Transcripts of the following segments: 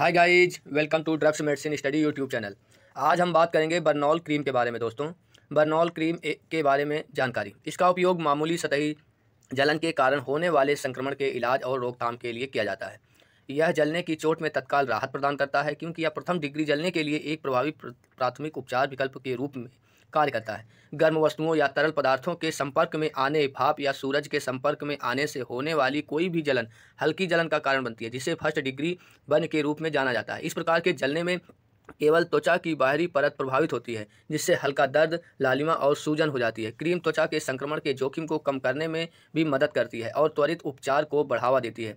hi guys welcome to drugs medicine study YouTube channel आज हम बात करेंगे बर्नॉल क्रीम के बारे में दोस्तों बर्नॉल क्रीम के बारे में जानकारी इसका उपयोग मामूली सतही जलन के कारण होने वाले संक्रमण के इलाज और रोकथाम के लिए किया जाता है यह जलने की चोट में तत्काल राहत प्रदान करता है क्योंकि यह प्रथम डिग्री जलने के लिए एक प्रभावी प्राथमिक उपचार विकल्प के रूप में कार्य करता है गर्म वस्तुओं या तरल पदार्थों के संपर्क में आने भाप या सूरज के संपर्क में आने से होने वाली कोई भी जलन हल्की जलन का कारण बनती है जिसे फर्स्ट डिग्री वन के रूप में जाना जाता है इस प्रकार के जलने में केवल त्वचा की बाहरी परत प्रभावित होती है जिससे हल्का दर्द लालिमा और सूजन हो जाती है क्रीम त्वचा के संक्रमण के जोखिम को कम करने में भी मदद करती है और त्वरित उपचार को बढ़ावा देती है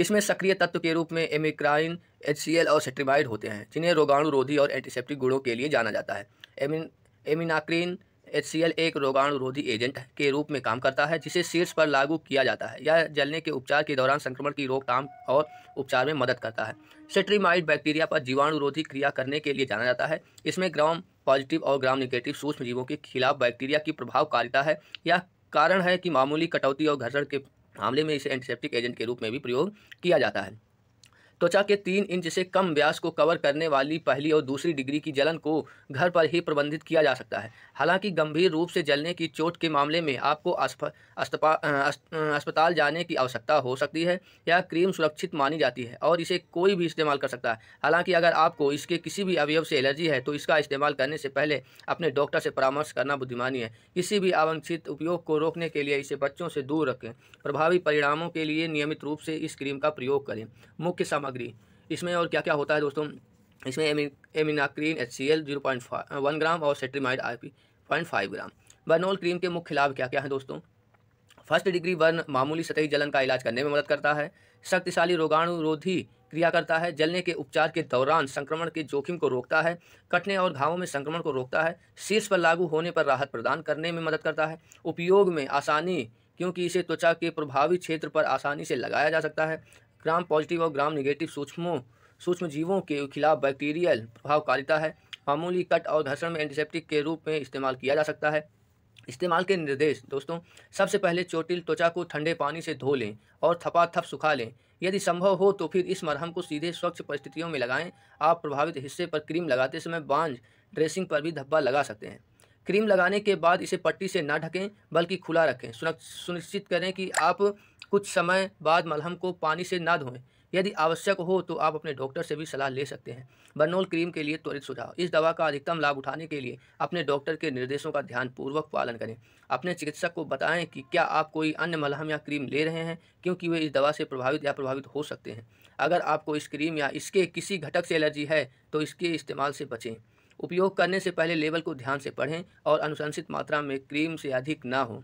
इसमें सक्रिय तत्व के रूप में एमिक्राइन एच और सेट्रीमाइड होते हैं जिन्हें रोगाणुरोधी और एंटीसेप्टिक गुणों के लिए जाना जाता है एमिन एमिनाक्रीन एच एक रोगाणुरोधी एजेंट के रूप में काम करता है जिसे शीर्ष पर लागू किया जाता है यह जलने के उपचार के दौरान संक्रमण की रोकथाम और उपचार में मदद करता है सेट्रीमाइड बैक्टीरिया पर जीवाणुरोधी क्रिया करने के लिए जाना जाता है इसमें ग्राम पॉजिटिव और ग्राम निगेटिव सूक्ष्म जीवों के खिलाफ बैक्टीरिया की प्रभावकारिता है यह कारण है कि मामूली कटौती और घर्षण के आमले में इसे एंटीसेप्टिक एजेंट के रूप में भी प्रयोग किया जाता है त्वचा के तीन इंच से कम व्यास को कवर करने वाली पहली और दूसरी डिग्री की जलन को घर पर ही प्रबंधित किया जा सकता है हालांकि गंभीर रूप से जलने की चोट के मामले में आपको अस्पताल जाने की आवश्यकता हो सकती है यह क्रीम सुरक्षित मानी जाती है और इसे कोई भी इस्तेमाल कर सकता है हालांकि अगर आपको इसके किसी भी अवयव से एलर्जी है तो इसका इस्तेमाल करने से पहले अपने डॉक्टर से परामर्श करना बुद्धिमानी है किसी भी आवंछित उपयोग को रोकने के लिए इसे बच्चों से दूर रखें प्रभावी परिणामों के लिए नियमित रूप से इस क्रीम का प्रयोग करें मुख्य सामग्री सामग्री इसमें और क्या क्या होता है दोस्तों इसमें aminacrine H C L zero point five one gram और cetrimide I P point five gram Burnol cream के मुख्य लाभ क्या क्या हैं दोस्तों फर्स्ट डिग्री बर्न मामूली सतही जलन का इलाज करने में मदद करता है शक्तिशाली रोगाणुरोधी क्रिया करता है जलने के उपचार के दौरान संक्रमण के जोखिम को रोकता है कटने और घावों में संक्रमण को रोकता है शीर्ष पर लागू होने पर राहत प्रदान करने में मदद करता है उपयोग में आसानी क्योंकि इसे त्वचा के प्रभावी क्षेत्र पर आसानी से लगाया जा सकता है ग्राम पॉजिटिव और ग्राम निगेटिव सूक्ष्मों सूक्ष्म जीवों के खिलाफ बैक्टीरियल प्रभावकारिता है मामूली कट और घर्षण में एंटीसेप्टिक के रूप में इस्तेमाल किया जा सकता है इस्तेमाल के निर्देश दोस्तों सबसे पहले चोटिल त्वचा को ठंडे पानी से धो लें और थपाथप सुखा लें यदि संभव हो तो फिर इस मरहम को सीधे स्वच्छ परिस्थितियों में लगाएं आप प्रभावित हिस्से पर क्रीम लगाते समय बांझ ड्रेसिंग पर भी धब्बा लगा सकते हैं क्रीम लगाने के बाद इसे पट्टी से ना ढकें बल्कि खुला रखें सुनिश्चित करें कि आप कुछ समय बाद मलहम को पानी से ना धोएं यदि आवश्यक हो तो आप अपने डॉक्टर से भी सलाह ले सकते हैं बर्नोल क्रीम के लिए त्वरित सुझाव इस दवा का अधिकतम लाभ उठाने के लिए अपने डॉक्टर के निर्देशों का ध्यानपूर्वक पालन करें अपने चिकित्सक को बताएं कि क्या आप कोई अन्य मलहम या क्रीम ले रहे हैं क्योंकि वे इस दवा से प्रभावित या प्रभावित हो सकते हैं अगर आपको इस क्रीम या इसके किसी घटक से एलर्जी है तो इसके इस्तेमाल से बचें उपयोग करने से पहले लेबल को ध्यान से पढ़ें और अनुशंसित मात्रा में क्रीम से अधिक ना हो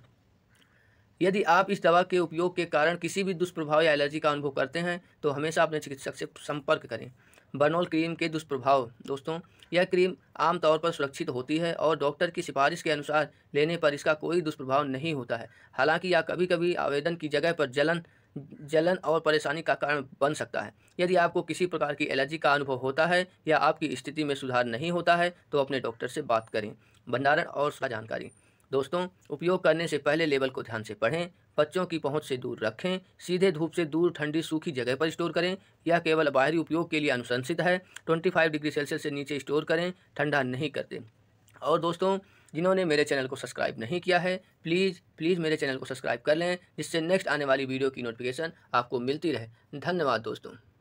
यदि आप इस दवा के उपयोग के कारण किसी भी दुष्प्रभाव या एलर्जी का अनुभव करते हैं तो हमेशा अपने चिकित्सक से संपर्क करें बर्नोल क्रीम के दुष्प्रभाव दोस्तों यह क्रीम आमतौर पर सुरक्षित होती है और डॉक्टर की सिफारिश के अनुसार लेने पर इसका कोई दुष्प्रभाव नहीं होता है हालांकि यह कभी कभी आवेदन की जगह पर जलन जलन और परेशानी का कारण बन सकता है यदि आपको किसी प्रकार की एलर्जी का अनुभव होता है या आपकी स्थिति में सुधार नहीं होता है तो अपने डॉक्टर से बात करें भंडारण और उसका जानकारी दोस्तों उपयोग करने से पहले लेबल को ध्यान से पढ़ें बच्चों की पहुंच से दूर रखें सीधे धूप से दूर ठंडी सूखी जगह पर स्टोर करें यह केवल बाहरी उपयोग के लिए अनुशंसित है 25 डिग्री सेल्सियस से नीचे स्टोर करें ठंडा नहीं करते और दोस्तों जिन्होंने मेरे चैनल को सब्सक्राइब नहीं किया है प्लीज़ प्लीज़ मेरे चैनल को सब्सक्राइब कर लें जिससे नेक्स्ट आने वाली वीडियो की नोटिफिकेशन आपको मिलती रहे धन्यवाद दोस्तों